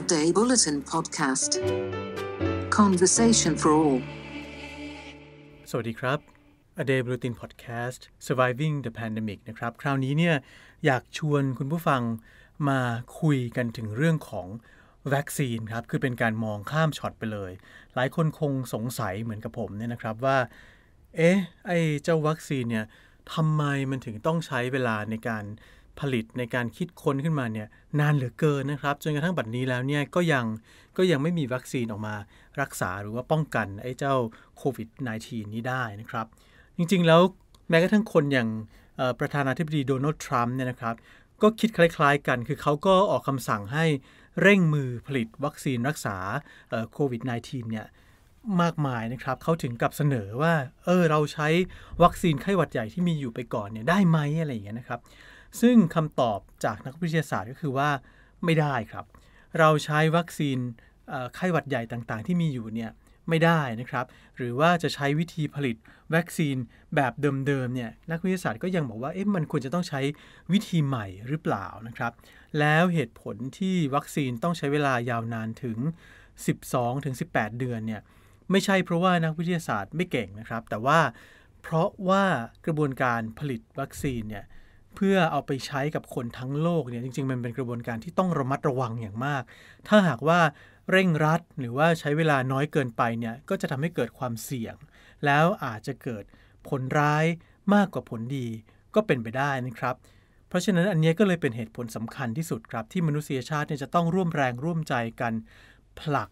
A Day Bulletin Podcast Conversation for All สวัสดีครับ A Day Bulletin Podcast Surviving the Pandemic นะครับ คราวนี้เนี่ยอยากชวนคุณผู้ฟังมาคุยกันถึงเรื่องของวัคซีนครับ คือเป็นการมองข้ามช็อตไปเลย หลายคนคงสงสัยเหมือนกับผมเนี่ยนะครับว่า เอ๊ะ ไอ้เจ้าวัคซีนเนี่ยทำไมมันถึงต้องใช้เวลาในการผลิตในการคิดค้นขึ้นมาเนี่ยนานเหลือเกินนะครับ จนกระทั่งบัดนี้แล้วเนี่ยก็ยังก็ยังไม่มีวัคซีนออกมารักษาหรือว่าป้องกันไอ้เจ้าโควิด -19 นี้ได้นะครับ จริงๆแล้วแม้กระทั่งคนอย่างประธานาธิบดีโดนัลด์ทรัมป์เนี่ยนะครับ ก็คิดคล้าย ๆกันคือเขาก็ออกคำสั่งให้เร่งมือผลิตวัคซีนรักษาโควิด -19 เนี่ยมากมายนะครับเขาถึงกับเสนอว่าเออเราใช้วัคซีนไข้หวัดใหญ่ที่มีอยู่ไปก่อนเนี่ยได้ไหมอะไรอย่างเงี้ยนะครับซึ่งคำตอบจากนักวิทยาศาสตร์ก็คือว่าไม่ได้ครับ เราใช้วัคซีนไข้หวัดใหญ่ต่างๆ ที่มีอยู่เนี่ยไม่ได้นะครับหรือว่าจะใช้วิธีผลิตวัคซีนแบบเดิมๆเนี่ยนักวิทยาศาสตร์ก็ยังบอกว่าเอ๊ะมันควรจะต้องใช้วิธีใหม่หรือเปล่านะครับแล้วเหตุผลที่วัคซีนต้องใช้เวลายาวนานถึง 12-18ถึงเดือนเนี่ยไม่ใช่เพราะว่านักวิทยาศาสตร์ไม่เก่งนะครับแต่ว่าเพราะว่ากระบวนการผลิตวัคซีนเนี่ยเพื่อเอาไปใช้กับคนทั้งโลกเนี่ยจริง ๆ มันเป็นกระบวนการที่ต้องระมัดระวังอย่างมาก ถ้าหากว่าเร่งรัดหรือว่าใช้เวลาน้อยเกินไปเนี่ยก็จะทำให้เกิดความเสี่ยง แล้วอาจจะเกิดผลร้ายมากกว่าผลดีก็เป็นไปได้นะครับ เพราะฉะนั้นอันนี้ก็เลยเป็นเหตุผลสำคัญที่สุดครับที่มนุษยชาติเนี่ยจะต้องร่วมแรงร่วมใจกัน ผลัก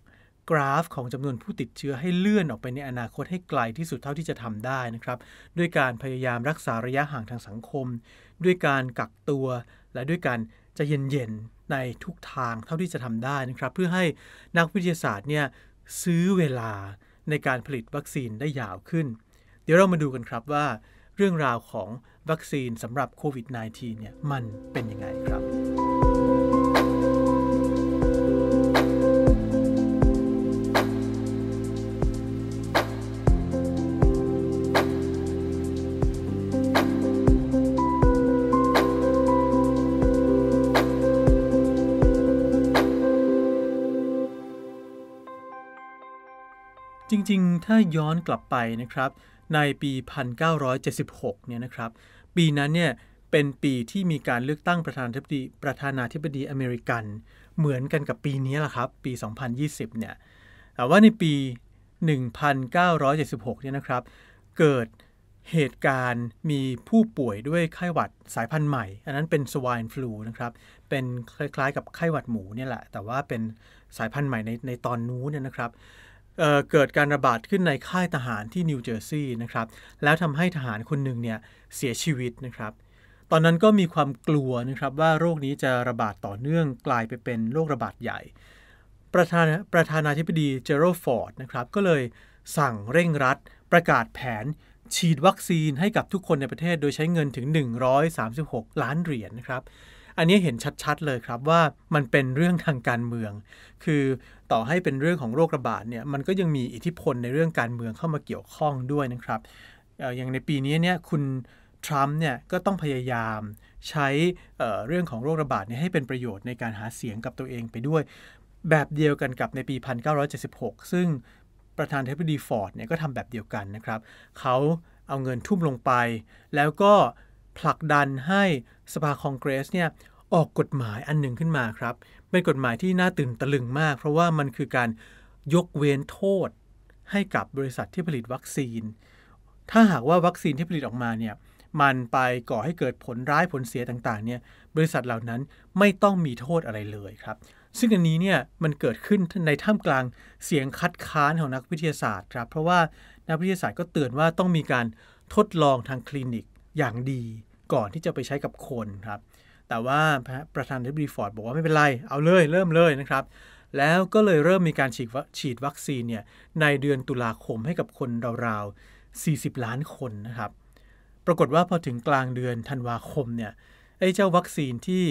กราฟของจำนวนผู้ติดเชื้อให้เลื่อนออกไปในอนาคตให้ไกลที่สุดเท่าที่จะทำได้นะครับด้วยการพยายามรักษาระยะห่างทางสังคมด้วยการกักตัวและด้วยการจะเย็นๆ ในทุกทางเท่าที่จะทำได้นะครับ เพื่อให้นักวิทยาศาสตร์เนี่ยซื้อเวลาในการผลิตวัคซีนได้ยาวขึ้น เดี๋ยวเรามาดูกันครับว่าเรื่องราวของวัคซีนสำหรับโควิด -19 เนี่ยมันเป็นยังไงครับจริงๆถ้าย้อนกลับไปนะครับในปี 1976เนี่ยนะครับ ปีนั้นเนี่ยเป็นปีที่มีการเลือกตั้งประธานาธิบดีประธานาธิบดีอเมริกันเหมือนกันกับปีนี้แหละครับปี 2020เนี่ยแต่ว่าในปี 1976เนี่ยนะครับ เกิดเหตุการณ์มีผู้ป่วยด้วยไข้หวัดสายพันธุ์ใหม่ อันนั้นเป็นสวายฟลูนะครับ เป็นคล้ายๆ กับไข้หวัดหมูเนี่ยแหละแต่ว่าเป็นสายพันธุ์ใหม่ในในตอนนู้นเนี่ยนะครับเกิดการระบาดขึ้นในค่ายทหารที่นิวเจอร์ซีย์นะครับ แล้วทำให้ทหารคนหนึ่งเนี่ยเสียชีวิตนะครับ ตอนนั้นก็มีความกลัวนะครับว่าโรคนี้จะระบาดต่อเนื่องกลายไปเป็นโรคระบาดใหญ่ ประธานประธานาธิบดีเจอโรฟอร์ดนะครับก็เลยสั่งเร่งรัด ประกาศแผน ฉีดวัคซีนให้กับทุกคนในประเทศโดยใช้เงินถึง 136 ล้านเหรียญนนะครับอันนี้เห็นชัดๆ เลยครับว่ามันเป็นเรื่องทางการเมือง คือต่อให้เป็นเรื่องของโรคระบาดเนี่ยมันก็ยังมีอิทธิพลในเรื่องการเมืองเข้ามาเกี่ยวข้องด้วยนะครับ อย่างในปีนี้เนี่ยคุณทรัมป์เนี่ยก็ต้องพยายามใช้เรื่องของโรคระบาดเนี่ยให้เป็นประโยชน์ในการหาเสียงกับตัวเองไปด้วย แบบเดียวกันกับในปี 1976 ซึ่งประธานเทปดีฟอร์ดเนี่ยก็ทำแบบเดียวกันนะครับเขาเอาเงินทุ่มลงไป แล้วก็ผลักดันให้สภาคองเกรสเนี่ยออกกฎหมายอันหนึ่งขึ้นมาครับเป็นกฎหมายที่น่าตื่นตะลึงมาก เพราะว่ามันคือการยกเว้นโทษให้กับบริษัทที่ผลิตวัคซีน ถ้าหากว่าวัคซีนที่ผลิตออกมาเนี่ยมันไปก่อให้เกิดผลร้ายผลเสียต่างๆเนี่ยบริษัทเหล่านั้นไม่ต้องมีโทษอะไรเลยครับซึ่งอันนี้เนี่ยมันเกิดขึ้นในท่ามกลางเสียงคัดค้านของนักวิทยาศาสตร์ครับ เพราะว่านักวิทยาศาสตร์ก็เตือนว่าต้องมีการทดลองทางคลินิกอย่างดีก่อนที่จะไปใช้กับคนครับ แต่ว่าประธานเดบิีฟอร์ดบอกว่าไม่เป็นไร เอาเลย เริ่มเลยนะครับ แล้วก็เลยเริ่มมีการฉีดฉีดวัคซีนเนี่ยในเดือนตุลาคมให้กับคนราวๆ 40 ล้านคนนะครับ ปรากฏว่าพอถึงกลางเดือนธันวาคมเนี่ย ไอ้เจ้าวัคซีนที่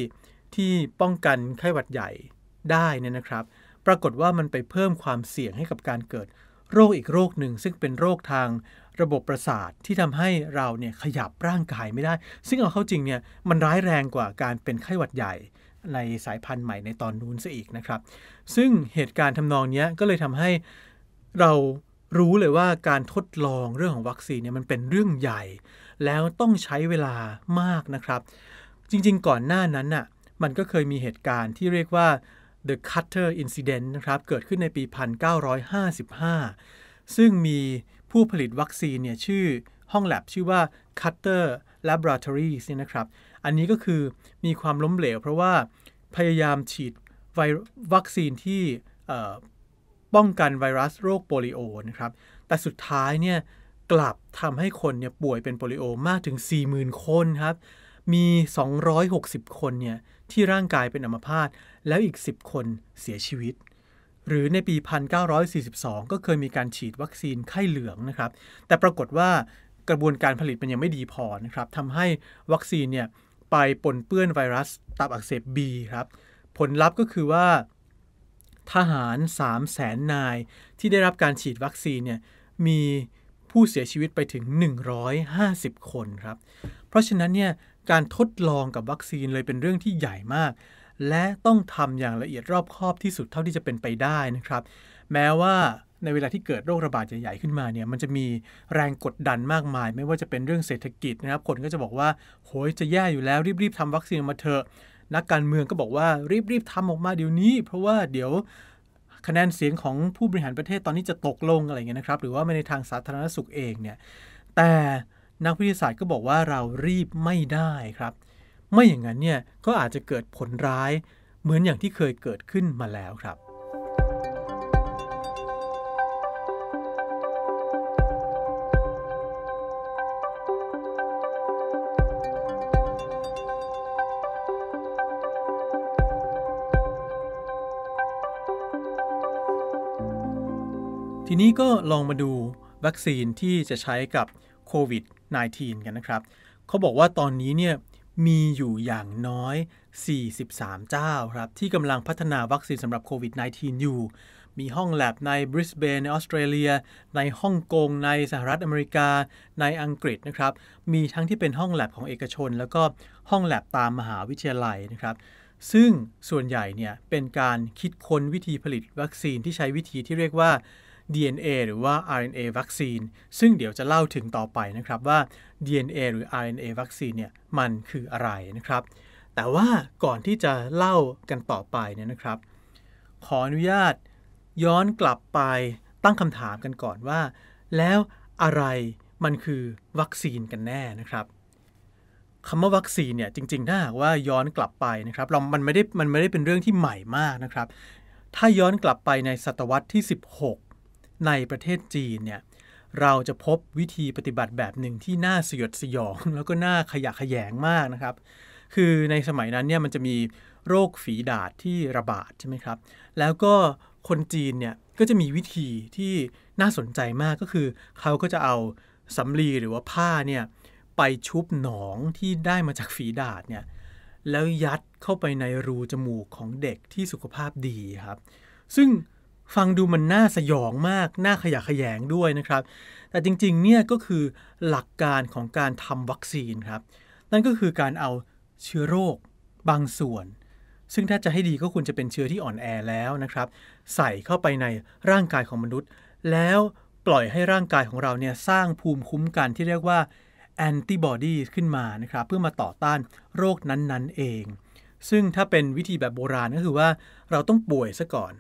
ที่ป้องกันไข้หวัดใหญ่ได้เนี่ยนะครับ ปรากฏว่ามันไปเพิ่มความเสี่ยงให้กับการเกิดโรคอีกโรคหนึ่ง ซึ่งเป็นโรคทางระบบประสาทที่ทำให้เราเนี่ยขยับร่างกายไม่ได้ ซึ่งเอาเข้าจริงเนี่ยมันร้ายแรงกว่าการเป็นไข้หวัดใหญ่ในสายพันธุ์ใหม่ในตอนนู้นซะอีกนะครับ ซึ่งเหตุการณ์ทำนองนี้ก็เลยทำให้เรารู้เลยว่าการทดลองเรื่องของวัคซีนเนี่ยมันเป็นเรื่องใหญ่ แล้วต้องใช้เวลามากนะครับ จริงๆก่อนหน้านั้นน่ะมันก็เคยมีเหตุการณ์ที่เรียกว่า the Cutter Incident นะครับ เกิดขึ้นในปี 1955 ซึ่งมีผู้ผลิตวัคซีนเนี่ยชื่อห้องแลบชื่อว่า Cutter Laboratories เนี่ยนะครับ อันนี้ก็คือมีความล้มเหลวเพราะว่าพยายามฉีดววัคซีนที่ป้องกันไวรัสโรคโปลิโอนะครับ แต่สุดท้ายเนี่ยกลับทำให้คนเนี่ยป่วยเป็นโปลิโอมากถึง 40,000 คนครับ มี 260 คนเนี่ยที่ร่างกายเป็นอัมพาต แล้วอีก 10 คนเสียชีวิตหรือในปี 1942 ก็เคยมีการฉีดวัคซีนไข้เหลืองนะครับ แต่ปรากฏว่ากระบวนการผลิตมันยังไม่ดีพอนะครับทำให้วัคซีนเนี่ย ไปปนเปื้อนไวรัสตับอักเสบบีครับ ผลลัพธ์ก็คือว่าทหาร 3 0 0แสนนายที่ได้รับการฉีดวัคซีนเนี่ย มีผู้เสียชีวิตไปถึง 150 คนครับ เพราะฉะนั้นเนี่ย การทดลองกับวัคซีนเลยเป็นเรื่องที่ใหญ่มากและต้องทำอย่างละเอียดรอบคอบที่สุดเท่าที่จะเป็นไปได้นะครับ แม้ว่าในเวลาที่เกิดโรคระบาดใหญ่ๆขึ้นมาเนี่ย มันจะมีแรงกดดันมากมาย ไม่ว่าจะเป็นเรื่องเศรษฐกิจนะครับ คนก็จะบอกว่าโหยจะแย่อยู่แล้วรีบๆทำวัคซีนมาเถอะนักการเมืองก็บอกว่ารีบๆทำออกมาเดี๋ยวนี้ เพราะว่าเดี๋ยวคะแนนเสียงของผู้บริหารประเทศตอนนี้จะตกลงอะไรเงี้ยนะครับ หรือว่าในทางสาธารณสุขเองเนี่ยแต่นักวิทยาศาสตร์ก็บอกว่าเรารีบไม่ได้ครับไม่อย่างนั้นเนี่ย ก็อาจจะเกิดผลร้ายเหมือนอย่างที่เคยเกิดขึ้นมาแล้วครับ ทีนี้ก็ลองมาดูวัคซีนที่จะใช้กับโควิด -19 กันนะครับ เขาบอกว่าตอนนี้เนี่ยมีอยู่อย่างน้อย 43 เจ้าครับที่กำลังพัฒนาวัคซีนสำหรับโควิด -19 อยู่ มีห้องแลบในบริสเบนในออสเตรเลีย ในฮ่องกง ในสหรัฐอเมริกา ในอังกฤษนะครับ มีทั้งที่เป็นห้องแลบของเอกชน แล้วก็ห้องแลบตามมหาวิทยาลัยนะครับ ซึ่งส่วนใหญ่เนี่ยเป็นการคิดค้นวิธีผลิตวัคซีนที่ใช้วิธีที่เรียกว่า DNA หรือว่า RNA วัคซีน ซึ่งเดี๋ยวจะเล่าถึงต่อไปนะครับว่า DNA หรือ RNA วัคซีนเนี่ยมันคืออะไรนะครับ แต่ว่าก่อนที่จะเล่ากันต่อไปเนี่ยนะครับขออนุญาตย้อนกลับไปตั้งคำถามกันก่อนว่า แล้วอะไรมันคือวัคซีนกันแน่นะครับคำว่าวัคซีนเนี่ยจริงๆถ้าหากว่าย้อนกลับไปนะครับเรามันไม่ได้มันไม่ได้เป็นเรื่องที่ใหม่มากนะครับ ถ้าย้อนกลับไปในศตวรรษที่ 16ในประเทศจีนเนี่ยเราจะพบวิธีปฏิบัติแบบหนึ่งที่น่าสยดสยอง แล้วก็น่าขยะแขยงมากนะครับ คือในสมัยนั้นเนี่ยมันจะมีโรคฝีดาดที่ระบาดใช่ไหมครับ แล้วก็คนจีนเนี่ยก็จะมีวิธีที่น่าสนใจมากก็คือเขาก็จะเอาสำลีหรือว่าผ้าเนี่ยไปชุบหนองที่ได้มาจากฝีดาดเนี่ยแล้วยัดเข้าไปในรูจมูกของเด็กที่สุขภาพดีครับ ซึ่งฟังดูมันน่าสยองมาก น่าขยะแขยงด้วยนะครับ แต่จริง ๆ เนี่ยก็คือหลักการของการทำวัคซีนครับ นั่นก็คือการเอาเชื้อโรคบางส่วน ซึ่งถ้าจะให้ดีก็ควรจะเป็นเชื้อที่อ่อนแอแล้วนะครับ ใส่เข้าไปในร่างกายของมนุษย์ แล้วปล่อยให้ร่างกายของเราเนี่ยสร้างภูมิคุ้มกันที่เรียกว่าแอนติบอดีขึ้นมานะครับ เพื่อมาต่อต้านโรคนั้นๆ เอง ซึ่งถ้าเป็นวิธีแบบโบราณก็คือว่าเราต้องป่วยซะก่อน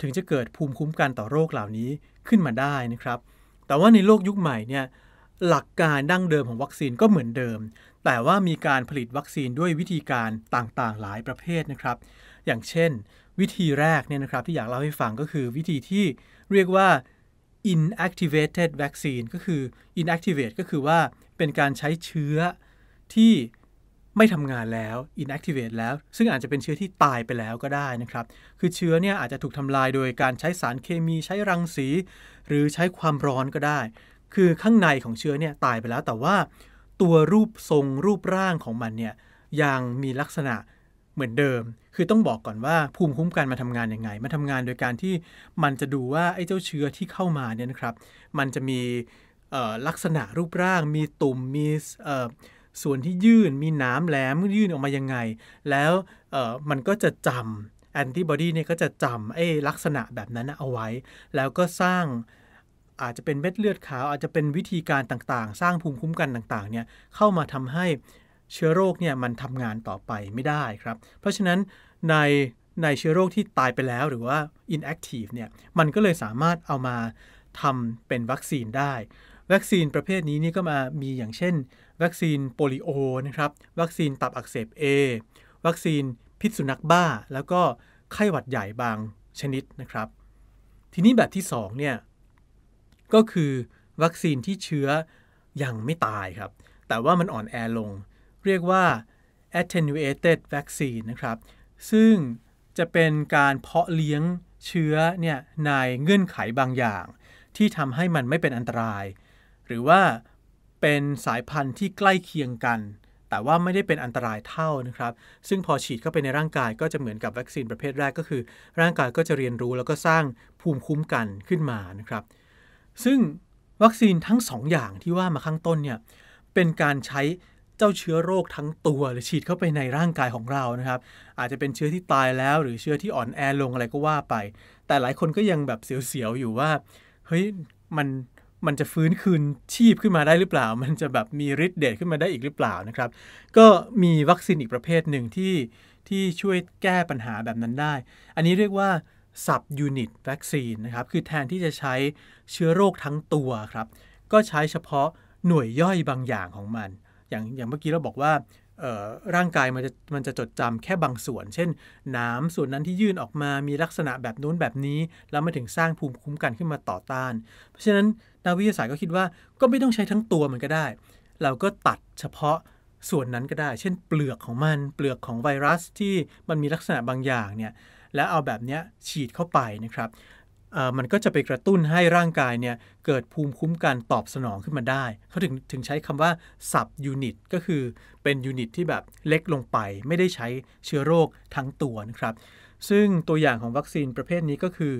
ถึงจะเกิดภูมิคุ้มกันต่อโรคเหล่านี้ขึ้นมาได้นะครับ แต่ว่าในโลกยุคใหม่เนี่ยหลักการดั้งเดิมของวัคซีนก็เหมือนเดิม แต่ว่ามีการผลิตวัคซีนด้วยวิธีการต่างๆ หลายประเภทนะครับ อย่างเช่นวิธีแรกเนี่ยนะครับที่อยากเล่าให้ฟังก็คือวิธีที่เรียกว่า inactivated vaccine ก็คือ inactivate ก็คือว่าเป็นการใช้เชื้อที่ไม่ทำงานแล้ว inactivate แล้วซึ่งอาจจะเป็นเชื้อที่ตายไปแล้วก็ได้นะครับ คือเชื้อเนี่ยอาจจะถูกทำลายโดยการใช้สารเคมีใช้รังสี หรือใช้ความร้อนก็ได้ คือข้างในของเชื้อเนี่ยตายไปแล้ว แต่ว่าตัวรูปทรงรูปร่างของมันเนี่ยยังมีลักษณะเหมือนเดิม คือต้องบอกก่อนว่าภูมิคุ้มกันมาทำงานยังไงมาทำงานโดยการที่มันจะดูว่าไอ้เจ้าเชื้อที่เข้ามาเนี่ยนะครับมันจะมีลักษณะรูปร่าง มีตุ่มมีส่วนที่ยื่นมีน้มแหลมยื่นออกมายังไง แล้วมันก็จะจำแอนติบอดีเนี่ยก็จะจำไอ้ลักษณะแบบนั้นเอาไว้ แล้วก็สร้างอาจจะเป็นเม็ดเลือดขาว อาจจะเป็นวิธีการต่างๆ สร้างภูมิคุ้มกันต่าง ๆเนี่ยเข้ามาทำให้เชื้อโรคเนี่ยมันทำงานต่อไปไม่ได้ครับ เพราะฉะนั้นในในเชื้อโรคที่ตายไปแล้วหรือว่า inactive เนี่ยมันก็เลยสามารถเอามาทำเป็นวัคซีนได้วัคซีนประเภทนี้นี่ก็มามีอย่างเช่นวัคซีนโปลิโอ นะครับ วัคซีนตับอักเสบ A วัคซีนพิษสุนัขบ้า แล้วก็ไข้หวัดใหญ่บางชนิดนะครับ ทีนี้แบบที่2เนี่ย ก็คือวัคซีนที่เชื้อยังไม่ตายครับ แต่ว่ามันอ่อนแอลง เรียกว่า attenuated vaccine นะครับ ซึ่งจะเป็นการเพราะเลี้ยงเชื้อเนี่ยในเงื่อนไขบางอย่าง ที่ทำให้มันไม่เป็นอันตราย หรือว่าเป็นสายพันธุ์ที่ใกล้เคียงกัน แต่ว่าไม่ได้เป็นอันตรายเท่านะครับ ซึ่งพอฉีดเข้าไปในร่างกายก็จะเหมือนกับวัคซีนประเภทแรกก็คือ ร่างกายก็จะเรียนรู้แล้วก็สร้างภูมิคุ้มกันขึ้นมานะครับ ซึ่งวัคซีนทั้ง 2ออย่างที่ว่ามาข้างต้นเนี่ยเป็นการใช้เจ้าเชื้อโรคทั้งตัวหรือฉีดเข้าไปในร่างกายของเรานะครับ อาจจะเป็นเชื้อที่ตายแล้ว หรือเชื้อที่อ่อนแอลงอะไรก็ว่าไป แต่หลายคนก็ยังแบบเสียวๆอยู่ว่าเฮ้ยมันมันจะฟื้นคืนชีพขึ้นมาได้หรือเปล่า มันจะแบบมีฤทธิ์เดชขึ้นมาได้อีกหรือเปล่านะครับ ก็มีวัคซีนอีกประเภทหนึ่งที่ที่ช่วยแก้ปัญหาแบบนั้นได้ อันนี้เรียกว่าสับยูนิตวัคซีนนะครับ คือแทนที่จะใช้เชื้อโรคทั้งตัวครับ ก็ใช้เฉพาะหน่วยย่อยบางอย่างของมัน อย่างอย่างเมื่อกี้เราบอกว่าร่างกายมันจะมันจะจดจำแค่บางส่วน เช่น น้ำส่วนนั้นที่ยื่นออกมา มีลักษณะแบบนู้นแบบนี้ แล้วมาถึงสร้างภูมิคุ้มกันขึ้นมาต่อต้าน เพราะฉะนั้นนักวิทยาศาสตร์ก็คิดว่าก็ไม่ต้องใช้ทั้งตัวมันก็ได้ เราก็ตัดเฉพาะส่วนนั้นก็ได้ เช่น เปลือกของมัน เปลือกของไวรัสที่มันมีลักษณะบางอย่างเนี่ย แล้วเอาแบบนี้ฉีดเข้าไปนะครับมันก็จะไปกระตุ้นให้ร่างกายเนี่ยเกิดภูมิคุ้มกันตอบสนองขึ้นมาได้เขาถึงถึงใช้คำว่าสับยูนิตก็คือเป็นยูนิตที่แบบเล็กลงไปไม่ได้ใช้เชื้อโรคทั้งตัวนะครับ ซึ่งตัวอย่างของวัคซีนประเภทนี้ก็คือ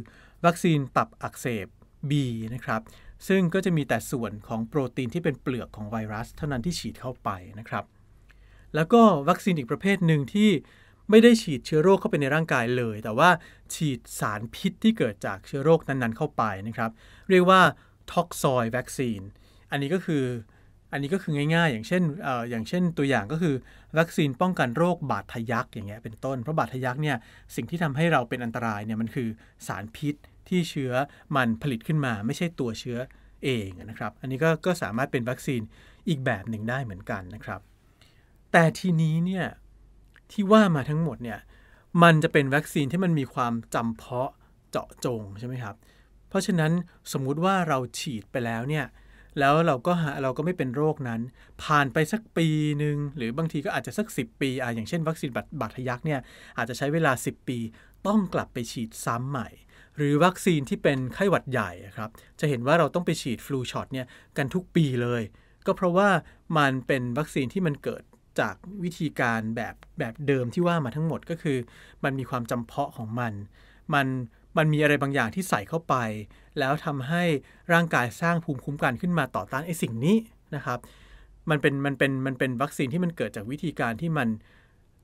วัคซีนตับอักเสบ B นะครับ ซึ่งก็จะมีแต่ส่วนของโปรตีนที่เป็นเปลือกของไวรัสเท่านั้นที่ฉีดเข้าไปนะครับ แล้วก็วัคซีนอีกประเภทหนึ่งที่ไม่ได้ฉีดเชื้อโรคเข้าไปในร่างกายเลย แต่ว่าฉีดสารพิษที่เกิดจากเชื้อโรคนั้นๆ เข้าไปนะครับ เรียกว่าท็อกซอยวัคซีนอันนี้ก็คืออันนี้ก็คือง่ายๆ อย่างเช่นออย่างเช่นตัวอย่างก็คือวัคซีนป้องกันโรคบาดทะยักอย่างเงี้ยเป็นต้นเพราะบาดทะยักเนี่ยสิ่งที่ทำให้เราเป็นอันตรายเนี่ยมันคือสารพิษที่เชื้อมันผลิตขึ้นมา ไม่ใช่ตัวเชื้อเองนะครับ อันนี้ก็ก็สามารถเป็นวัคซีนอีกแบบหนึ่งได้เหมือนกันนะครับ แต่ทีนี้เนี่ยที่ว่ามาทั้งหมดเนี่ยมันจะเป็นวัคซีนที่มันมีความจำเพาะเจาะจงใช่ไหมครับเพราะฉะนั้นสมมุติว่าเราฉีดไปแล้วเนี่ยแล้วเราก็หาเราก็ไม่เป็นโรคนั้น ผ่านไปสักปีหนึ่งหรือบางทีก็อาจจะสัก 10 ปีอ่าอย่างเช่นวัคซีนบาดทะยักเนี่ยอาจจะใช้เวลา 10 ปี ต้องกลับไปฉีดซ้ำใหม่ หรือวัคซีนที่เป็นไข้หวัดใหญ่ครับจะเห็นว่าเราต้องไปฉีดฟลูช็อตเนี่ยกันทุกปีเลยก็เพราะว่ามันเป็นวัคซีนที่มันเกิดจากวิธีการแบบแบบเดิมที่ว่ามาทั้งหมดก็คือ มันมีความจำเพาะของมันมัน มันมีอะไรบางอย่างที่ใส่เข้าไป แล้วทำให้ร่างกายสร้างภูมิคุ้มกันขึ้นมาต่อต้านไอ้สิ่งนี้นะครับมันเป็นมันเป็นมันเป็นวัคซีนที่มันเกิดจากวิธีการที่มัน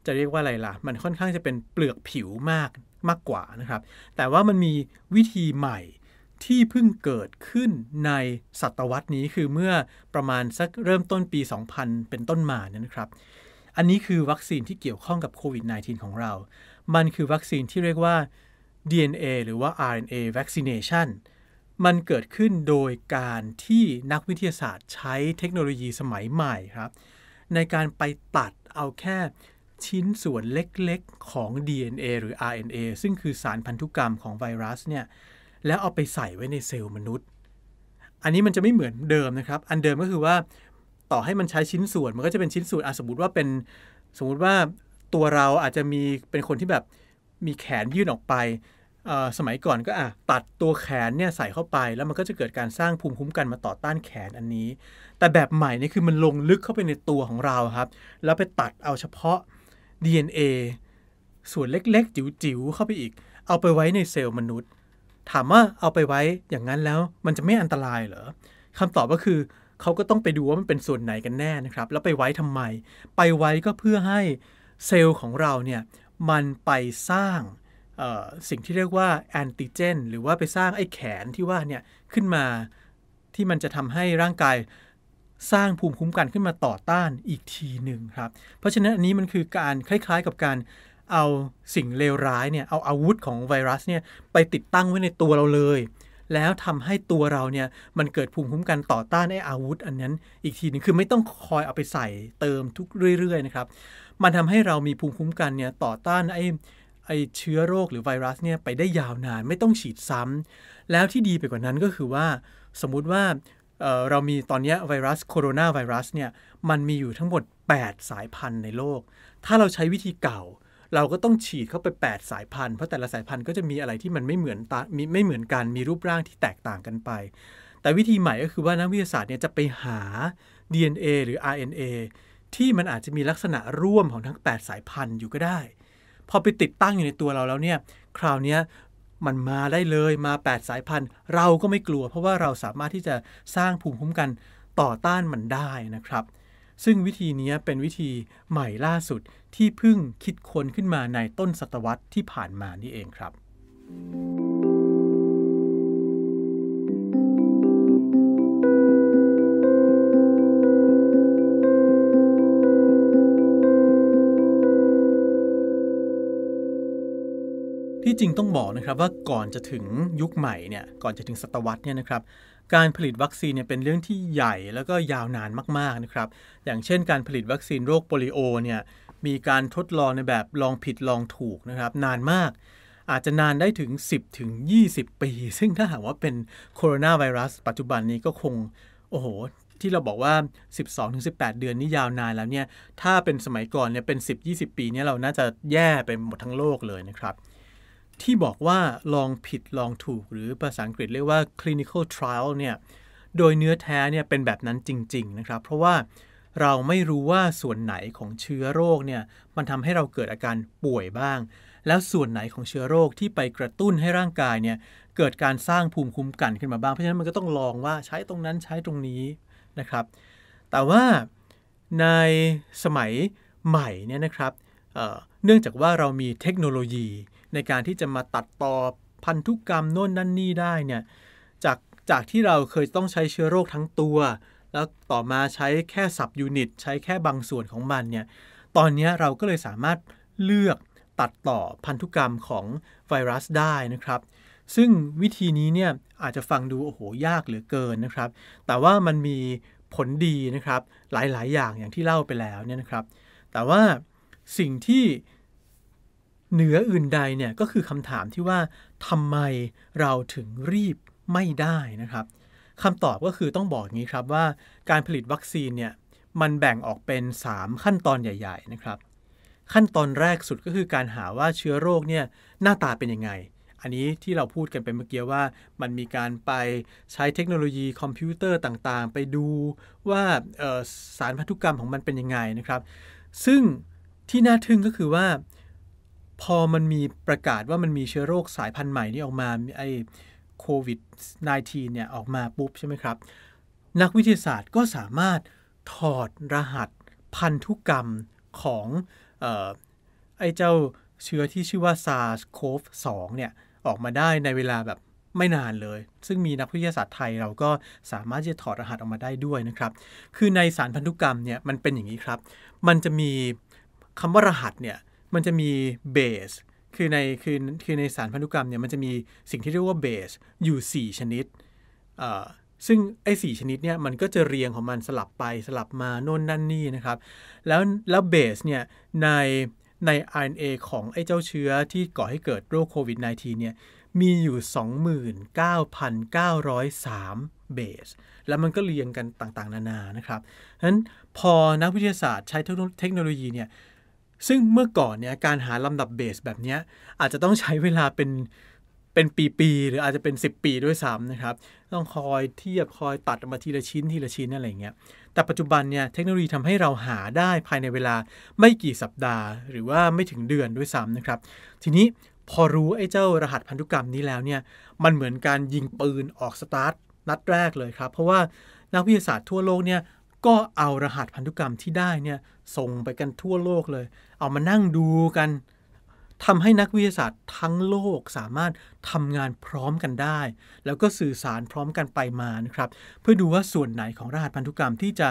จะเรียกว่าอะไรล่ะ มันค่อนข้างจะเป็นเปลือกผิวมากมากกว่านะครับ แต่ว่ามันมีวิธีใหม่ที่เพิ่งเกิดขึ้นในศตวรรษนี้คือเมื่อประมาณสักเริ่มต้นปี 2000 เป็นต้นมานะครับ อันนี้คือวัคซีนที่เกี่ยวข้องกับโควิด -19 ของเรา มันคือวัคซีนที่เรียกว่า DNA หรือว่า RNA vaccination มันเกิดขึ้นโดยการที่นักวิทยาศาสตร์ใช้เทคโนโลยีสมัยใหม่ครับ ในการไปตัดเอาแค่ชิ้นส่วนเล็กๆของ DNA หรือ RNA ซึ่งคือสารพันธุกรรมของไวรัสเนี่ยแล้วเอาไปใส่ไว้ในเซลล์มนุษย์ อันนี้มันจะไม่เหมือนเดิมนะครับ อันเดิมก็คือว่าต่อให้มันใช้ชิ้นส่วนมันก็จะเป็นชิ้นส่วนอสมมติว่าเป็นสมมติว่าตัวเราอาจจะมีเป็นคนที่แบบมีแขนยื่นออกไป สมัยก่อนก็อ่ะตัดตัวแขนเนี่ยใส่เข้าไป แล้วมันก็จะเกิดการสร้างภูมิคุ้มกันมาต่อต้านแขนอันนี้ แต่แบบใหม่นี่คือมันลงลึกเข้าไปในตัวของเราครับ แล้วไปตัดเอาเฉพาะ DNA ส่วนเล็กๆจิ๋วๆเข้าไปอีก เอาไปไว้ในเซลล์มนุษย์ถามว่าเอาไปไว้อย่างนั้นแล้วมันจะไม่อันตรายเหรอคำตอบก็คือเขาก็ต้องไปดูว่ามันเป็นส่วนไหนกันแน่นะครับ แล้วไปไว้ทำไม ไปไว้ก็เพื่อให้เซลล์ของเราเนี่ยมันไปสร้างสิ่งที่เรียกว่าแอนติเจนหรือว่าไปสร้างไอ้แขนที่ว่าเนี่ยขึ้นมาที่มันจะทำให้ร่างกาย สร้างภูมิคุ้มกันขึ้นมาต่อต้านอีกทีหนึ่งครับเพราะฉะนั้นอันนี้มันคือการคล้ายๆ กับการเอาสิ่งเลวร้ายเนี่ย เอาอาวุธของไวรัสเนี่ยไปติดตั้งไว้ในตัวเราเลย แล้วทำให้ตัวเราเนี่ยมันเกิดภูมิคุ้มกันต่อต้านไอ้อาวุธ อันนั้น อีกทีนึงคือไม่ต้องคอยเอาไปใส่เติมทุกเรื่อยๆนะครับ มันทำให้เรามีภูมิคุ้มกันเนี่ยต่อต้านไอ้ไอเชื้อโรคหรือไวรัสเนี่ยไปได้ยาวนาน ไม่ต้องฉีดซ้ำ แล้วที่ดีไปกว่านั้นก็คือว่า สมมุติว่าเเรามีตอนนี้ไวรัสโคโรนาไวรัสเนี่ย มันมีอยู่ทั้งหมด8 สายพันธุ์ในโลก ถ้าเราใช้วิธีเก่าเราก็ต้องฉีดเข้าไป 8 สายพันธุ์ เพราะแต่ละสายพันธุ์ก็จะมีอะไรที่มันไม่เหมือนตามีไม่เหมือนกัน มีรูปร่างที่แตกต่างกันไป แต่วิธีใหม่ก็คือว่านักวิทยาศาสตร์เนี่ยจะไปหา DNA หรือ RNA ที่มันอาจจะมีลักษณะร่วมของทั้ง 8 สายพันธุ์อยู่ก็ได้ พอไปติดตั้งอยู่ในตัวเราแล้วเนี่ย คราวนี้มันมาได้เลยมา 8 สายพันธุ์ เราก็ไม่กลัว เพราะว่าเราสามารถที่จะสร้างภูมิคุ้มกันต่อต้านมันได้นะครับ ซึ่งวิธีนี้เป็นวิธีใหม่ล่าสุดที่เพิ่งคิดค้นขึ้นมาในต้นศตวรรษที่ผ่านมานี่เองครับ ที่จริงต้องบอกนะครับว่าก่อนจะถึงยุคใหม่เนี่ย ก่อนจะถึงศตวรรษเนี่ยนะครับ การผลิตวัคซีนเนี่ยเป็นเรื่องที่ใหญ่แล้วก็ยาวนานมาก ๆ นะครับ อย่างเช่นการผลิตวัคซีนโรคโปลิโอเนี่ยมีการทดลองในแบบลองผิดลองถูกนะครับ นานมากอาจจะนานได้ถึง 10 ถึง 20 ปี ซึ่งถ้าหากว่าเป็นโคโรนาไวรัสปัจจุบันนี้ก็คง โอ้โห ที่เราบอกว่า 12 ถึง 18 เดือนนี่ยาวนานแล้วเนี่ยถ้าเป็นสมัยก่อนเนี่ยเป็น 10-20 ปีเนี่ยเราน่าจะแย่ไปหมดทั้งโลกเลยนะครับ ที่บอกว่าลองผิดลองถูก หรือภาษาอังกฤษเรียกว่า clinical trial เนี่ยโดยเนื้อแท้เนี่ยเป็นแบบนั้นจริง ๆนะครับ เพราะว่าเราไม่รู้ว่าส่วนไหนของเชื้อโรคเนี่ยมันทำให้เราเกิดอาการป่วยบ้าง แล้วส่วนไหนของเชื้อโรคที่ไปกระตุ้นให้ร่างกายเนี่ยเกิดการสร้างภูมิคุ้มกันขึ้นมาบ้าง เพราะฉะนั้นมันก็ต้องลองว่าใช้ตรงนั้นใช้ตรงนี้นะครับ แต่ว่าในสมัยใหม่ เนี่ยนะครับเเนื่องจากว่าเรามีเทคโนโลยีในการที่จะมาตัดต่อพันธุกกรรมโน่นนั่นนี่ได้เนี่ยจากจากที่เราเคยต้องใช้เชื้อโรคทั้งตัวแล้วต่อมาใช้แค่สับยูนิต ใช้แค่บางส่วนของมันเนี่ยตอนนี้เราก็เลยสามารถเลือกตัดต่อพันธุกรรมของไวรัสได้นะครับ ซึ่งวิธีนี้เนี่ยอาจจะฟังดูโอ้โหยากเหลือเกินนะครับ แต่ว่ามันมีผลดีนะครับ หลายๆ อย่างอย่างที่เล่าไปแล้วเนี่ยนะครับ แต่ว่าสิ่งที่เหนืออื่นใดเนี่ยก็คือคำถามที่ว่าทำไมเราถึงรีบไม่ได้นะครับคำตอบก็คือต้องบอกงี้ครับว่าการผลิตวัคซีนเนี่ยมันแบ่งออกเป็น 3 ขั้นตอนใหญ่ ๆนะครับ ขั้นตอนแรกสุดก็คือการหาว่าเชื้อโรคเนี่ยหน้าตาเป็นยังไงอันนี้ที่เราพูดกันไปเมื่อกี้ว่ามันมีการไปใช้เทคโนโลยีคอมพิวเตอร์ต่างๆ ไปดูว่าสารพันธุกรรมของมันเป็นยังไงนะครับ ซึ่งที่น่าทึ่งก็คือว่าพอมันมีประกาศว่ามันมีเชื้อโรคสายพันธุ์ใหม่นี่ออกมาไอโควิด -19 เนี่ย ออกมาปุ๊บใช่ไหมครับ นักวิทยาศาสตร์ก็สามารถถอดรหัสพันธุกรรมของออไอ้เจ้าเชื้อที่ชื่อว่า SARS-CoV-2 เนี่ย ออกมาได้ในเวลาแบบไม่นานเลย ซึ่งมีนักวิทยาศาสตร์ไทยเราก็สามารถจะถอดรหัสออกมาได้ด้วยนะครับ คือในสารพันธุกรรมเนี่ย มันเป็นอย่างนี้ครับ มันจะมีคำว่ารหัสเนี่ยมันจะมีเบสคือในคือคือในสารพันธุกรรมเนี่ยมันจะมีสิ่งที่เรียกว่าเบสอยู่ 4 ชนิด ซึ่งไอ้สชนิดเนี่ยมันก็จะเรียงของมันสลับไปสลับมา โน่น นั่นนี่นะครับแล้วแล้วเบสเนี่ยในใน RNA ของไอ้เจ้าเชื้อ ที่ก่อให้เกิดโรคโควิด -19 เนี่ยมีอยู่ 29,903เบสแล้วมันก็เรียงกันต่างๆ นานานะครับฉะนั้นพอนักวิทยาศาสตร์ใช้เทคโนโลยีเนี่ยซึ่งเมื่อก่อนเนี่ยการหาลำดับเบสแบบนี้อาจจะต้องใช้เวลาเป็นเป็นปี ๆ หรืออาจจะเป็น 10 ปีด้วยซ้ำนะครับ ต้องคอยเทียบ คอยตัดมาทีละชิ้นทีละชิ้นอะไรเงี้ยแต่ปัจจุบันเนี่ยเทคโนโลยีทำให้เราหาได้ภายในเวลาไม่กี่สัปดาห์ หรือว่าไม่ถึงเดือนด้วยซ้ำนะครับ ทีนี้พอรู้ไอ้เจ้ารหัสพันธุกรรมนี้แล้วเนี่ยมันเหมือนการยิงปืนออกสตาร์ทนัดแรกเลยครับเพราะว่านักวิทยาศาสตร์ทั่วโลกเนี่ยก็เอารหัสพันธุกรรมที่ได้เนี่ยส่งไปกันทั่วโลกเลยเอามานั่งดูกัน ทำให้นักวิทยาศาสตร์ทั้งโลกสามารถทำงานพร้อมกันได้ แล้วก็สื่อสารพร้อมกันไปมานะครับ เพื่อดูว่าส่วนไหนของรหัสพันธุกรรมที่จะ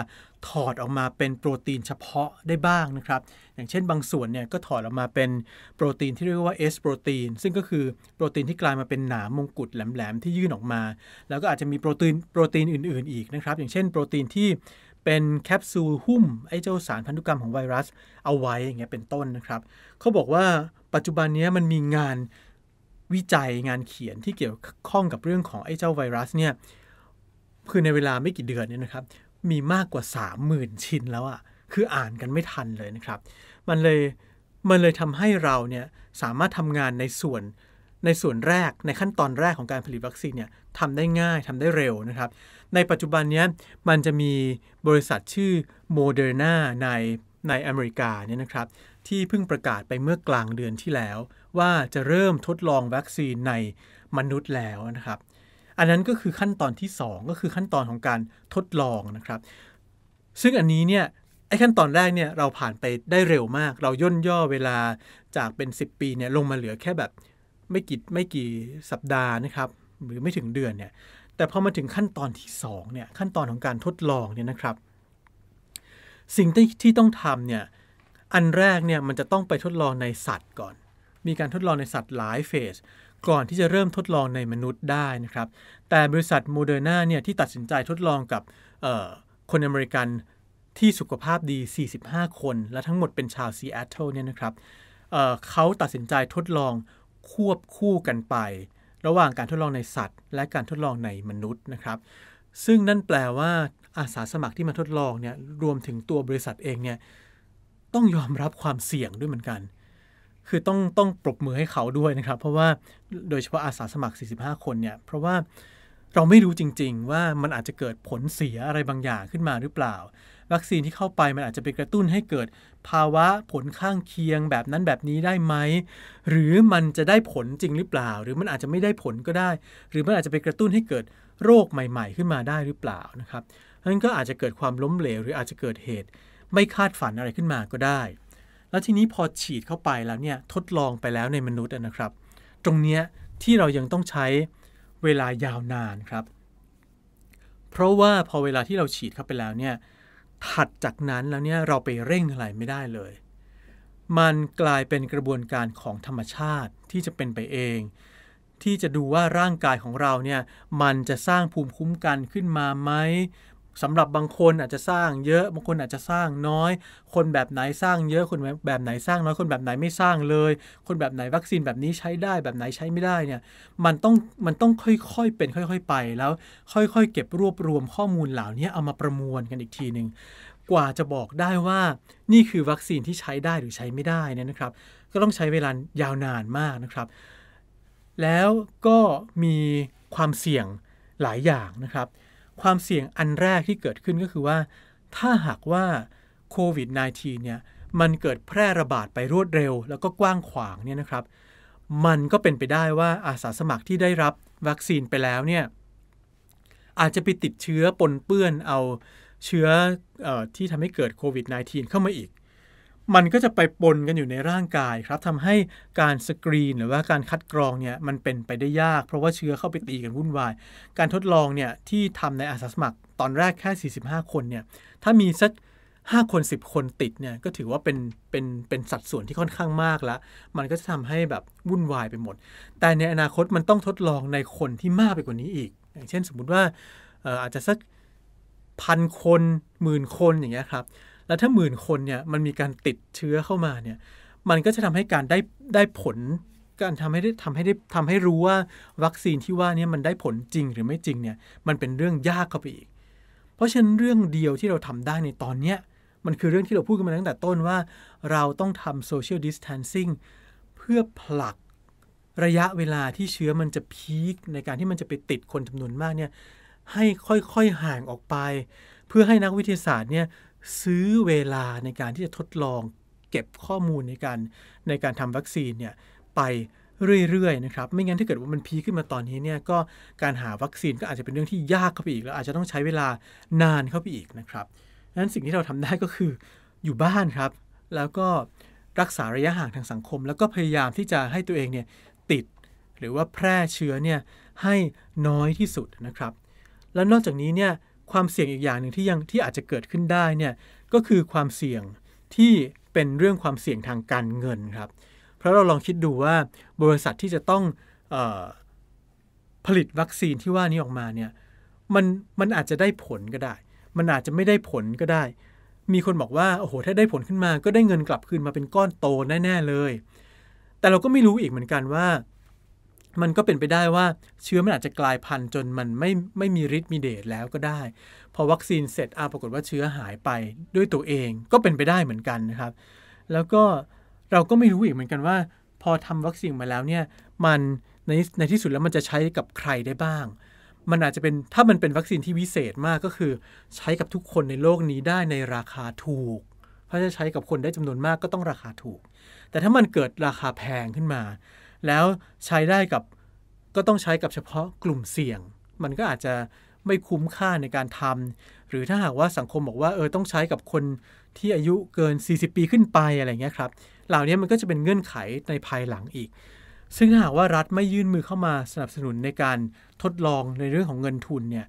ถอดออกมาเป็นโปรตีนเฉพาะได้บ้างนะครับ อย่างเช่นบางส่วนเนี่ยก็ถอดออกมาเป็นโปรตีนที่เรียกว่า S โปรตีน ซึ่งก็คือโปรตีนที่กลายมาเป็นหนามมงกุฎแหลมๆที่ยื่นออกมา แล้วก็อาจจะมีโปรตีนโปรตีนอื่นๆอีกนะครับ อย่างเช่นโปรตีนที่เป็นแคปซูลหุ้มไอ้เจ้าสารพันธุกรรมของไวรัสเอาไว้อย่างเงี้ยเป็นต้นนะครับเขาบอกว่าปัจจุบันนี้มันมีงานวิจัยงานเขียนที่เกี่ยวข้องกับเรื่องของไอ้เจ้าไวรัสเนี่ยคือในเวลาไม่กี่เดือนเนี่ยนะครับ มีมากกว่า 30,000 ชิ้นแล้วอะคืออ่านกันไม่ทันเลยนะครับ มันเลยมันเลยทำให้เราเนี่ยสามารถทำงานในส่วนในส่วนแรกในขั้นตอนแรกของการผลิตวัคซีนเนี่ยทำได้ง่ายทำได้เร็วนะครับในปัจจุบันนี้มันจะมีบริษัทชื่อโมเดอร์นาในในอเมริกาเนี่ยนะครับที่เพิ่งประกาศไปเมื่อกลางเดือนที่แล้ว ว่าจะเริ่มทดลองวัคซีนในมนุษย์แล้วนะครับ อันนั้นก็คือขั้นตอนที่ 2 ก็คือขั้นตอนของการทดลองนะครับ ซึ่งอันนี้เนี่ยไอ้ขั้นตอนแรกเนี่ยเราผ่านไปได้เร็วมาก เราย่นย่อเวลาจากเป็น 10 ปีเนี่ยลงมาเหลือแค่แบบไม่กี่ไม่กี่สัปดาห์นะครับ หรือไม่ถึงเดือนเนี่ยแต่พอมาถึงขั้นตอนที่2เนี่ยขั้นตอนของการทดลองเนี่ยนะครับสิ่งที่ที่ต้องทำเนี่ยอันแรกเนี่ยมันจะต้องไปทดลองในสัตว์ก่อน มีการทดลองในสัตว์หลายเฟส ก่อนที่จะเริ่มทดลองในมนุษย์ได้นะครับแต่บริษัทโมเดอร์นาเนี่ยที่ตัดสินใจทดลองกับคนอเมริกันที่สุขภาพดี 45 คนและทั้งหมดเป็นชาวซีแอตเทิลเนี่ยนะครับเเขาตัดสินใจทดลองควบคู่กันไประหว่างการทดลองในสัตว์ และการทดลองในมนุษย์นะครับ ซึ่งนั่นแปลว่า อาสาสมัครที่มาทดลองเนี่ยรวมถึงตัวบริษัทเองเนี่ยต้องยอมรับความเสี่ยงด้วยเหมือนกัน คือต้องต้องปรบมือให้เขาด้วยนะครับ เพราะว่าโดยเฉพาะอาสาสมัคร 45 คนเนี่ยเพราะว่าเราไม่รู้จริง ๆ ว่ามันอาจจะเกิดผลเสียอะไรบางอย่างขึ้นมาหรือเปล่า วัคซีนที่เข้าไปมันอาจจะไปกระตุ้นให้เกิดภาวะผลข้างเคียงแบบนั้นแบบนี้ได้ไหม หรือมันจะได้ผลจริงหรือเปล่า หรือมันอาจจะไม่ได้ผลก็ได้ หรือมันอาจจะไปกระตุ้นให้เกิดโรคใหม่ ๆ ขึ้นมาได้หรือเปล่านะครับนั้นก็อาจจะเกิดความล้มเหลว หรืออาจจะเกิดเหตุ ไม่คาดฝันอะไรขึ้นมาก็ได้ แล้วทีนี้พอฉีดเข้าไปแล้วเนี่ยทดลองไปแล้วในมนุษย์นะครับ ตรงเนี้ยที่เรายังต้องใช้เวลายาวนานครับ เพราะว่าพอเวลาที่เราฉีดเข้าไปแล้วเนี่ยถัดจากนั้นแล้วเนี่ยเราไปเร่งอะไรไม่ได้เลย มันกลายเป็นกระบวนการของธรรมชาติที่จะเป็นไปเอง ที่จะดูว่าร่างกายของเราเนี่ยมันจะสร้างภูมิคุ้มกันขึ้นมาไหมสำหรับบางคนอาจจะสร้างเยอะบางคนอาจจะสร้างน้อย คนแบบไหนสร้าง เยอะคนแบบไหนสร้างน้อยคนแบบไหนไม่สร้างเลย คนแบบไหนวัคซีนแบบนี้ใช้ได้แบบไหนใช้ไม่ได้เนี่ยมันต้องมันต้องค่อยๆเป็น ค่อย ๆ ไปแล้ว ค่อยๆเก็บรวบรวมข้อมูลเหล่านี้เอามาประมวลกันอีกทีหนึ่งกว่าจะบอกได้ว่านี่คือวัคซีนที่ใช้ได้หรือใช้ไม่ได้เนะครับ ก็ต้องใช้เวลายาวนานมากนะครับ แล้วก็มีความเสี่ยงหลายอย่างนะครับความเสี่ยงอันแรกที่เกิดขึ้นก็คือว่า ถ้าหากว่าโควิด -19 เนี่ย มันเกิดแพร่ระบาดไปรวดเร็วแล้วก็กว้างขวางเนี่ยนะครับ มันก็เป็นไปได้ว่าอาสาสมัครที่ได้รับวัคซีนไปแล้วเนี่ย อาจจะไปติดเชื้อปนเปื้อนเอาเชื้ออที่ทำให้เกิดโควิด -19 เข้ามาอีกมันก็จะไปปนกันอยู่ในร่างกายครับทำให้การสกรีนหรือว่าการคัดกรองเนี่ยมันเป็นไปได้ยากเพราะว่าเชื้อเข้าไปตีกันวุ่นวายการทดลองเนี่ยที่ทำในอาสาสมัครตอนแรกแค่ 45 คนเนี่ยถ้ามีสัก 5 คน 10 คนติดเนี่ยก็ถือว่าเป็นเป็นเป็นสัดส่วนที่ค่อนข้างมากแล้ว มันก็จะทำให้แบบวุ่นวายไปหมด แต่ในอนาคตมันต้องทดลองในคนที่มากไปกว่านี้อีก อย่างเช่นสมมติว่าอาจจะสักพันคนหมื่นคนอย่างเงี้ยครับแล้วถ้าหมื่นคนเนี่ยมันมีการติดเชื้อเข้ามาเนี่ยมันก็จะทำให้การได้ได้ผล การทำให้ได้ทำให้ได้ทำให้รู้ว่าวัคซีนที่ว่านี่มันได้ผลจริงหรือไม่จริงเนี่ยมันเป็นเรื่องยากเข้าไปอีก เพราะฉะนั้นเรื่องเดียวที่เราทำได้ในตอนเนี้ยมันคือเรื่องที่เราพูดกันมาตั้งแต่ต้นว่าเราต้องทำโซเชียลดิส t a นซิ่งเพื่อผลักระยะเวลาที่เชื้อมันจะพีคในการที่มันจะไปติดคนจำนวนมากเนี่ยให้ค่อยๆห่างออกไป เพื่อให้นักวิทยาศาสตร์เนี่ยซื้อเวลาในการที่จะทดลองเก็บข้อมูลในการในการทำวัคซีนเนี่ยไปเรื่อยๆนะครับ ไม่งั้นถ้าเกิดว่ามันพีขึ้นมาตอนนี้เนี่ยก็การหาวัคซีนก็อาจจะเป็นเรื่องที่ยากเข้าไปอีกแล้วอาจจะต้องใช้เวลานานเข้าไปอีกนะครับดังนั้นสิ่งที่เราทำได้ก็คืออยู่บ้านครับ แล้วก็รักษาระยะห่างทางสังคม แล้วก็พยายามที่จะให้ตัวเองเนี่ยติด หรือว่าแพร่เชื้อเนี่ยให้น้อยที่สุดนะครับ แล้วนอกจากนี้เนี่ยความเสี่ยงอีกอย่างหนึ่งที่ยังที่อาจจะเกิดขึ้นได้เนี่ยก็คือความเสี่ยงที่เป็นเรื่องความเสี่ยงทางการเงินครับ เพราะเราลองคิดดูว่าบริษัทที่จะต้องออผลิตวัคซีนที่ว่านี้ออกมาเนี่ยมันมันอาจจะได้ผลก็ได้ มันอาจจะไม่ได้ผลก็ได้ มีคนบอกว่าโอ้โหถ้าได้ผลขึ้นมาก็ได้เงินกลับคืนมาเป็นก้อนโตแน่ ๆเลย แต่เราก็ไม่รู้อีกเหมือนกันว่ามันก็เป็นไปได้ว่าเชื้อมันอาจจะกลายพันธุ์จนมันไม่ไม่มีฤทธิ์มีเดชแล้วก็ได้พอวัคซีนเสร็จอาปรากฏว่าเชื้อหายไปด้วยตัวเองก็เป็นไปได้เหมือนกันนะครับแล้วก็เราก็ไม่รู้อีกเหมือนกันว่า พอทำวัคซีนมาแล้วเนี่ยมันในในที่สุดแล้วมันจะใช้กับใครได้บ้าง มันอาจจะเป็นถ้ามันเป็นวัคซีนที่วิเศษมากก็คือ ใช้กับทุกคนในโลกนี้ได้ในราคาถูก เพราะจะใช้กับคนได้จำนวนมากก็ต้องราคาถูก แต่ถ้ามันเกิดราคาแพงขึ้นมาแล้วใช้ได้กับก็ต้องใช้กับเฉพาะกลุ่มเสี่ยง มันก็อาจจะไม่คุ้มค่าในการทำ หรือถ้าหากว่าสังคมบอกว่าเออต้องใช้กับคนที่อายุเกิน 40 ปีขึ้นไปอะไรเงี้ยครับเหล่านี้มันก็จะเป็นเงื่อนไขในภายหลังอีก ซึ่งถ้าหากว่ารัฐไม่ยื่นมือเข้ามาสนับสนุนในการทดลองในเรื่องของเงินทุนเนี่ย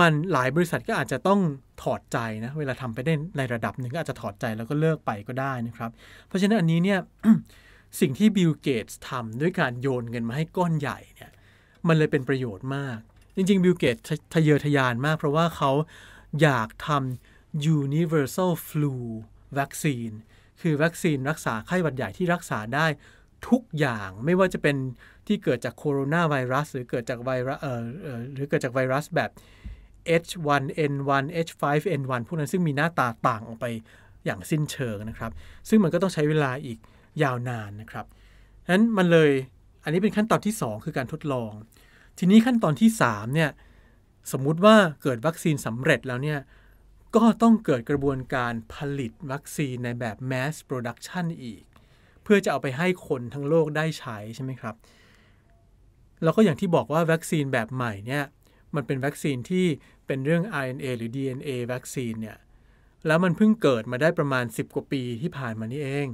มันหลายบริษัทก็อาจจะต้องถอดใจนะเวลาทำไปได้ในระดับหนึ่งก็อาจจะถอดใจแล้วก็เลิกไปก็ได้นะครับ เพราะฉะนั้นอันนี้เนี่ยสิ่งที่บิลเกตส์ทำด้วยการโยนเงินมาให้ก้อนใหญ่เนี่ยมันเลยเป็นประโยชน์มาก จริง ๆ บิลเกตส์ทะเยอทะยานมากเพราะว่าเขาอยากทำ universal flu vaccine คือวัคซีนรักษาไข้หวัดใหญ่ที่รักษาได้ทุกอย่าง ไม่ว่าจะเป็นที่เกิดจากโคโรนาไวรัส หรือเกิดจากไวรัสเอ่อหรือเกิดจากไวรัสแบบ H1N1 H5N1 พวกนั้นซึ่งมีหน้าตาต่างออกไปอย่างสิ้นเชิงนะครับซึ่งมันก็ต้องใช้เวลาอีกยาวนานนะครับนั้นมันเลย อันนี้เป็นขั้นตอนที่ 2 คือการทดลอง ทีนี้ขั้นตอนที่ 3 เนี่ย สมมุติว่าเกิดวัคซีนสำเร็จแล้วเนี่ย ก็ต้องเกิดกระบวนการผลิตวัคซีนในแบบ mass production อีก เพื่อจะเอาไปให้คนทั้งโลกได้ใช้ใช่ไหมครับ แล้วก็อย่างที่บอกว่าวัคซีนแบบใหม่เนี่ย มันเป็นวัคซีนที่เป็นเรื่อง RNA หรือ DNA วัคซีนเนี่ย แล้วมันเพิ่งเกิดมาได้ประมาณ 10 กว่าปีที่ผ่านมานี้เอง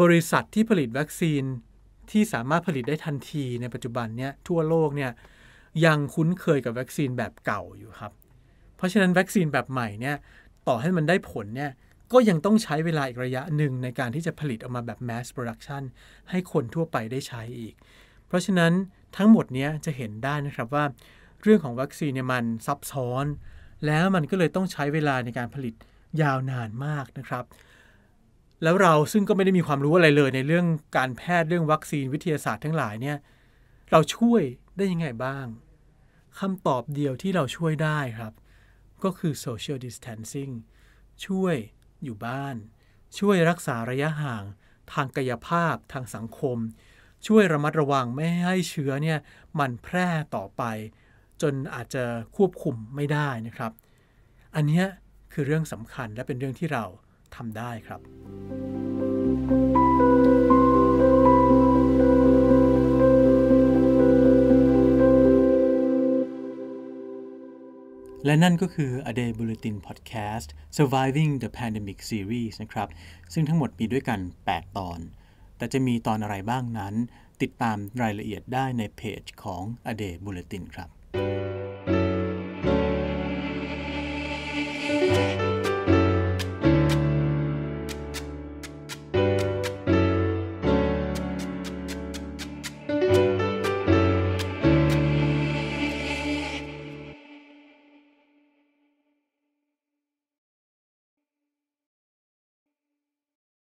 บริษัทที่ผลิตวัคซีนที่สามารถผลิตได้ทันทีในปัจจุบันเนี่ยทั่วโลกเนี่ย ยังคุ้นเคยกับวัคซีนแบบเก่าอยู่ครับ เพราะฉะนั้นวัคซีนแบบใหม่เนี่ยต่อให้มันได้ผลเนี่ยก็ยังต้องใช้เวลาอีกระยะหนึ่งในการที่จะผลิตออกมาแบบ mass production ให้คนทั่วไปได้ใช้อีก เพราะฉะนั้นทั้งหมดนี้จะเห็นได้นะครับว่า เรื่องของวัคซีนเนี่ยมันซับซ้อน แล้วมันก็เลยต้องใช้เวลาในการผลิตยาวนานมากนะครับแล้วเราซึ่งก็ไม่ได้มีความรู้อะไรเลย ในเรื่องการแพทย์เรื่องวัคซีนวิทยาศาสตร์ทั้งหลายเนี่ยเราช่วยได้ยังไงบ้างคำตอบเดียวที่เราช่วยได้ครับ ก็คือ social distancing ช่วยอยู่บ้าน ช่วยรักษาระยะห่าง ทางกายภาพทางสังคม ช่วยระมัดระวังไม่ให้เชื้อเนี่ยมันแพร่ต่อไป จนอาจจะควบคุมไม่ได้นะครับ อันนี้คือเรื่องสำคัญและเป็นเรื่องที่เราทำได้ครับ และนั่นก็คือ A Day Bulletin Podcast Surviving the Pandemic Series นะครับ ซึ่งทั้งหมดมีด้วยกัน 8 ตอน แต่จะมีตอนอะไรบ้างนั้น ติดตามรายละเอียดได้ในเพจของ A Day Bulletin ครับ